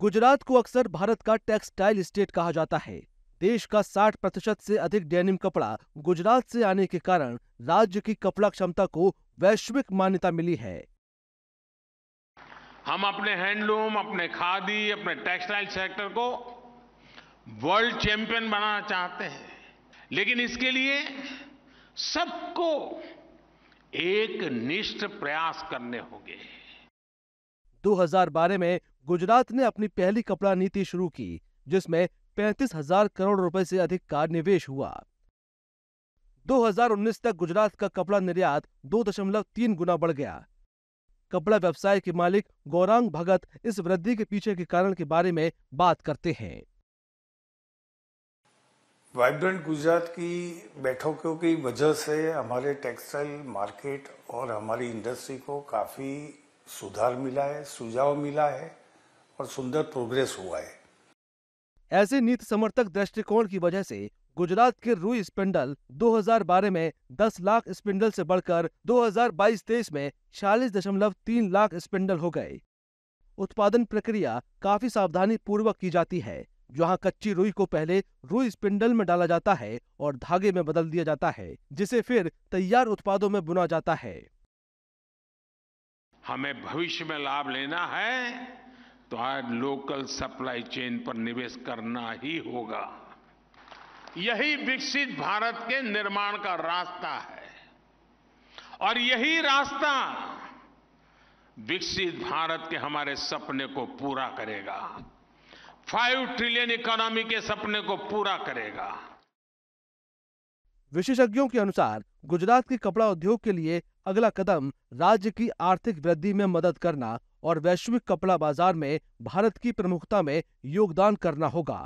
गुजरात को अक्सर भारत का टेक्सटाइल स्टेट कहा जाता है देश का 60 प्रतिशत से अधिक डेनिम कपड़ा गुजरात से आने के कारण राज्य की कपड़ा क्षमता को वैश्विक मान्यता मिली है हम अपने हैंडलूम अपने खादी अपने टेक्सटाइल सेक्टर को वर्ल्ड चैंपियन बनाना चाहते हैं लेकिन इसके लिए सबको एक निष्ठ प्रयास करने होंगे 2012 में गुजरात ने अपनी पहली कपड़ा नीति शुरू की जिसमें पैंतीस हजार करोड़ रुपए से अधिक का निवेश हुआ 2019 तक गुजरात का कपड़ा निर्यात 2.3 गुना बढ़ गया कपड़ा व्यवसाय के मालिक गौरांग भगत इस वृद्धि के पीछे के कारण के बारे में बात करते हैं वाइब्रेंट गुजरात की बैठकों की वजह से हमारे टेक्सटाइल मार्केट और हमारी इंडस्ट्री को काफी सुधार मिला है सुझाव मिला है और सुंदर प्रोग्रेस हुआ है ऐसे नीति समर्थक दृष्टिकोण की वजह से गुजरात के रूई स्पिंडल 2012 में 10 लाख स्पिंडल से बढ़कर 2022-23 में तीन लाख स्पिंडल हो गए उत्पादन प्रक्रिया काफी सावधानी पूर्वक की जाती है जहां कच्ची रुई को पहले रुई स्पिंडल में डाला जाता है और धागे में बदल दिया जाता है जिसे फिर तैयार उत्पादों में बुना जाता है हमें भविष्य में लाभ लेना है तो आज लोकल सप्लाई चेन पर निवेश करना ही होगा यही विकसित भारत के निर्माण का रास्ता है और यही रास्ता विकसित भारत के हमारे सपने को पूरा करेगा फाइव ट्रिलियन इकोनॉमी के सपने को पूरा करेगा विशेषज्ञों के अनुसार गुजरात के कपड़ा उद्योग के लिए अगला कदम राज्य की आर्थिक वृद्धि में मदद करना और वैश्विक कपड़ा बाजार में भारत की प्रमुखता में योगदान करना होगा